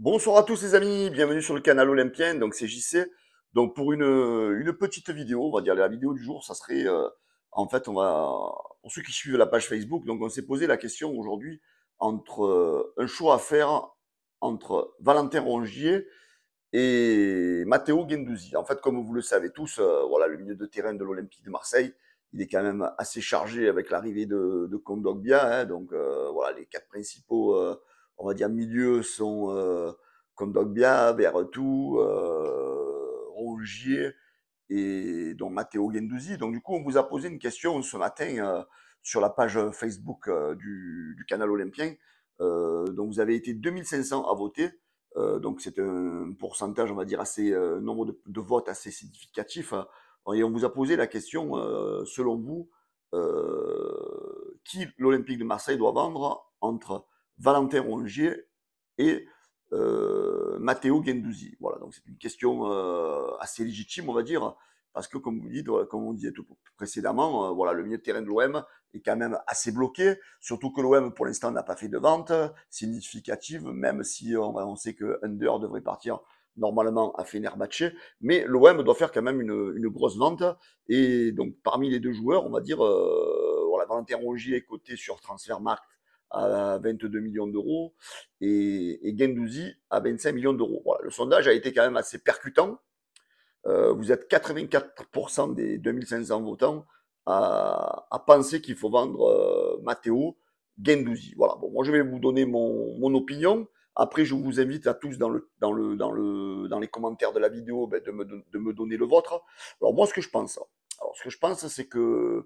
Bonsoir à tous les amis, bienvenue sur le canal olympien, donc c'est JC. Donc pour une, petite vidéo, on va dire la vidéo du jour, ça serait euh, en fait on va pour ceux qui suivent la page Facebook, donc on s'est posé la question aujourd'hui entre euh, un choix à faire entre Valentin Rongier et Matteo Guendouzi. En fait, comme vous le savez tous, euh, voilà le milieu de terrain de l'Olympique de Marseille, il est quand même assez chargé avec l'arrivée de, de Kondogbia, hein. donc voilà les quatre principaux on va dire, milieu sont euh, comme Dogbia, euh, Rongier et donc Matteo Gendouzi. Donc, du coup, on vous a posé une question ce matin euh, sur la page Facebook euh, du, canal olympien. Euh, donc, vous avez été 2500 à voter. donc, c'est un pourcentage, on va dire, assez, nombre de, de, votes assez significatif. Et on vous a posé la question, selon vous, qui l'Olympique de Marseille doit vendre entre Valentin Rongier et euh, Matteo Guendouzi. Voilà, donc c'est une question euh, assez légitime, on va dire, parce que comme vous dites, comme on disait précédemment, euh, voilà, le milieu de terrain de l'OM est quand même assez bloqué, surtout que l'OM pour l'instant n'a pas fait de vente significative, même si on, sait que Under devrait partir normalement à Fenerbahce, mais l'OM doit faire quand même une, grosse vente, et donc parmi les deux joueurs, on va dire, Valentin Rongier est coté sur Transfermarkt à 22 millions d'euros et, et Gendouzi à 25 millions d'euros. Voilà, le sondage a été quand même assez percutant. Euh, vous êtes 84% des 2500 votants à, penser qu'il faut vendre euh, Matteo Gendouzi. Voilà, bon, moi je vais vous donner mon, mon, opinion. Après, je vous invite à tous dans, le, dans, le, dans, le, dans les commentaires de la vidéo ben, de, me, de, me, donner le vôtre. Alors moi, ce que je pense, alors ce que je pense, c'est que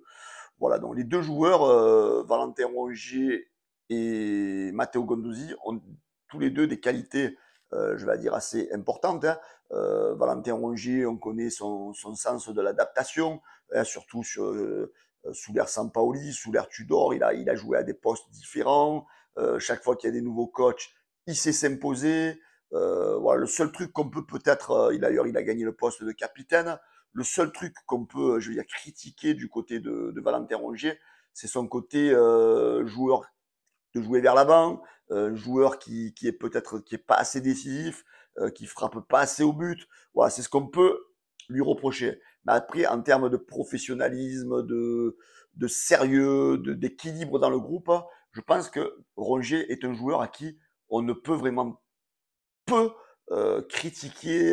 voilà, donc les deux joueurs, euh, Valentin Rongier et Matteo Gonduzzi ont tous les deux des qualités, euh, je vais dire, assez importantes. Hein. Euh, Valentin Rongier, on connaît son, sens de l'adaptation, hein, surtout euh, sous l'ère Sampaoli, sous l'ère Tudor, il a, il a joué à des postes différents. chaque fois qu'il y a des nouveaux coachs, il sait s'imposer. voilà, le seul truc qu'on peut peut-être, d'ailleurs il a gagné le poste de capitaine, le seul truc qu'on peut, je veux dire, critiquer du côté de, de Valentin Rongier, c'est son côté joueur de jouer vers l'avant, euh, un joueur qui, qui est peut-être qui est pas assez décisif, euh, qui frappe pas assez au but. Voilà, c'est ce qu'on peut lui reprocher. Mais après, en termes de professionnalisme, de, sérieux, d'équilibre dans le groupe, je pense que Rongier est un joueur à qui on ne peut vraiment peu euh, critiquer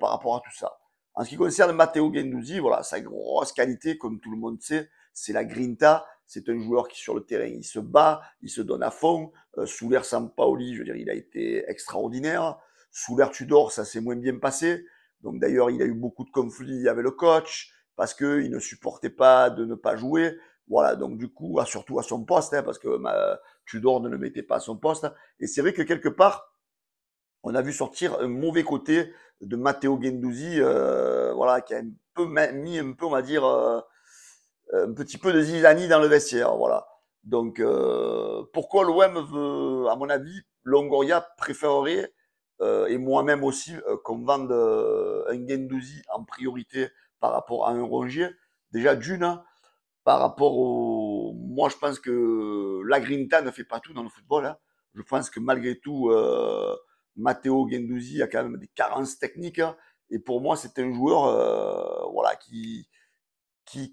par rapport à tout ça. En ce qui concerne Matteo Guendouzi, voilà, sa grosse qualité, comme tout le monde sait, c'est la grinta, c'est un joueur qui, sur le terrain, il se bat, il se donne à fond. Euh, sous l'air Paoli, je veux dire, il a été extraordinaire. Sous l'air Tudor, ça s'est moins bien passé. Donc d'ailleurs, il a eu beaucoup de conflits avec le coach parce qu'il ne supportait pas de ne pas jouer. Voilà, donc du coup, surtout à son poste, hein, parce que Tudor ne le mettait pas à son poste. Et c'est vrai que quelque part, on a vu sortir un mauvais côté de Matteo Genduzzi. Euh, voilà, qui a un peu mis un peu, on va dire, euh, un petit peu de zizanie dans le vestiaire, voilà. Donc, euh, pourquoi l'OM veut, à mon avis, Longoria préférerait, euh, et moi-même aussi, euh, qu'on vende un Gendouzi en priorité par rapport à un Rongier Déjà, d'une, hein, par rapport au... Moi, je pense que la Grinta ne fait pas tout dans le football. Hein. Je pense que malgré tout, Matteo Gendouzi a quand même des carences techniques. Hein. Et pour moi, c'est un joueur voilà, qui, qui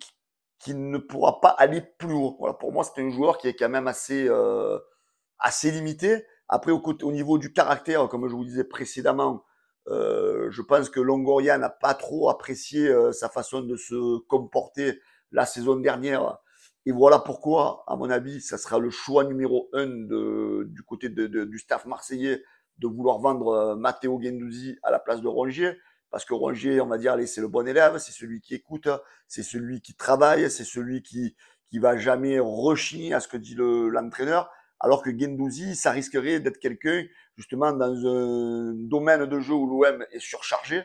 qu'il ne pourra pas aller plus haut. Voilà, pour moi, c'est un joueur qui est quand même assez, euh, assez limité. Après, au, niveau du caractère, comme je vous disais précédemment, euh, je pense que Longoria n'a pas trop apprécié euh, sa façon de se comporter la saison dernière. Et voilà pourquoi, à mon avis, ça sera le choix numéro un du côté de, du staff marseillais de vouloir vendre Matteo Guendouzi à la place de Rongier. Parce que Rongier, on va dire, c'est le bon élève, c'est celui qui écoute, c'est celui qui travaille, c'est celui qui qui va jamais rechigner à ce que dit l'entraîneur. alors que Gendouzi, ça risquerait d'être quelqu'un, justement, dans un domaine de jeu où l'OM est surchargé.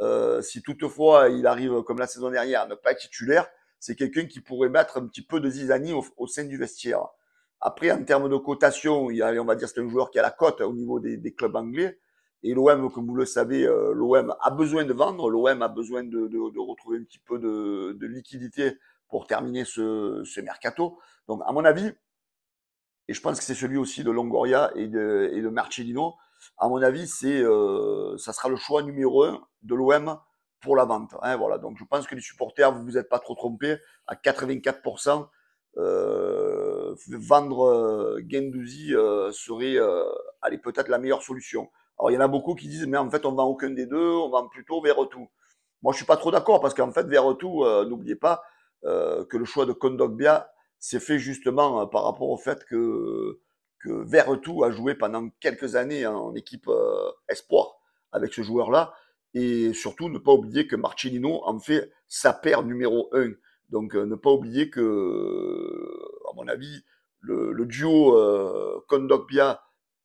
Euh, si toutefois il arrive, comme la saison dernière, à ne pas être titulaire, c'est quelqu'un qui pourrait mettre un petit peu de zizanie au, sein du vestiaire. Après, en termes de cotation, il y a, on va dire c'est un joueur qui a la cote au niveau des clubs anglais. Et l'OM, comme vous le savez, euh, l'OM a besoin de vendre, l'OM a besoin de, retrouver un petit peu de, liquidité pour terminer ce, mercato. Donc, à mon avis, et je pense que c'est celui aussi de Longoria et de, et à mon avis, c'est, euh, ça sera le choix numéro un de l'OM pour la vente. Hein, voilà. Donc, je pense que les supporters, vous vous êtes pas trop trompés. À 84%, euh, vendre Gendouzi serait, peut-être la meilleure solution. Alors, il y en a beaucoup qui disent, mais en fait, on vend aucun des deux, on vend plutôt vers tout. Moi, je suis pas trop d'accord parce qu'en fait, vers tout, euh, n'oubliez pas euh, que le choix de Kondogbia s'est fait justement euh, par rapport au fait que, que tout a joué pendant quelques années en équipe espoir avec ce joueur-là. Et surtout, ne pas oublier que Marcellino en fait sa paire numéro 1. Donc, ne pas oublier que, à mon avis, le, duo Kondogbia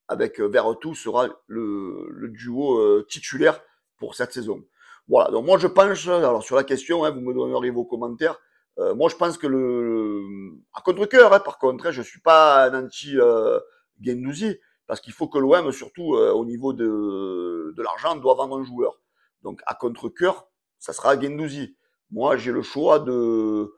avec euh, Verretou sera le, duo euh, titulaire pour cette saison. Voilà, donc moi je pense, alors sur la question, hein, vous me donnerez vos commentaires, euh, moi je pense que le... À contre coeur. Hein, par contre, je hein, je suis pas un anti-Gendouzi, parce qu'il faut que l'OM, surtout au niveau de, de l'argent, doit vendre un joueur. Donc à contre coeur, ça sera Gendouzi. Moi j'ai le choix de...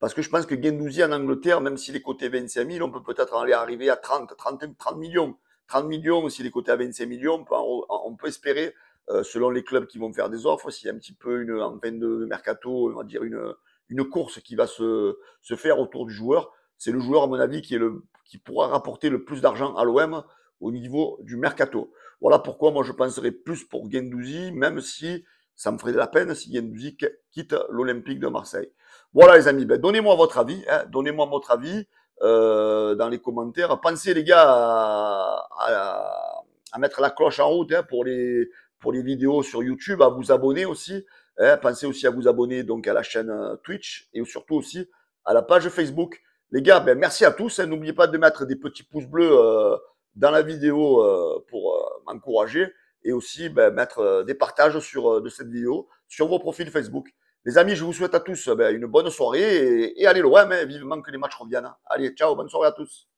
Parce que je pense que Gendouzi en Angleterre, même s'il est coté 25 000, on peut peut-être aller arriver à 30, 30, 30 millions. 30 millions, s'il est coté à 25 millions, on peut, espérer, euh, selon les clubs qui vont faire des offres, s'il y a un petit peu une, en fin de mercato, on va dire une, course qui va se, faire autour du joueur. C'est le joueur, à mon avis, qui, est le, qui pourra rapporter le plus d'argent à l'OM au niveau du mercato. Voilà pourquoi moi je penserais plus pour Gendouzi, même si ça me ferait de la peine si Gendouzi quitte l'Olympique de Marseille. Voilà les amis, ben, donnez-moi votre avis, hein, donnez-moi votre avis. Euh, dans les commentaires. Pensez les gars à, mettre la cloche en route hein, pour les pour les vidéos sur YouTube, à vous abonner aussi. Hein. Pensez aussi à vous abonner donc à la chaîne euh, Twitch et surtout aussi à la page Facebook. Les gars, ben, merci à tous. Hein. N'oubliez pas de mettre des petits pouces bleus euh, dans la vidéo euh, pour euh, m'encourager et aussi ben, mettre des partages sur de cette vidéo sur vos profils Facebook. Les amis, je vous souhaite à tous eh ben, une bonne soirée et, allez loin, mais vivement que les matchs reviennent. Allez, ciao, bonne soirée à tous.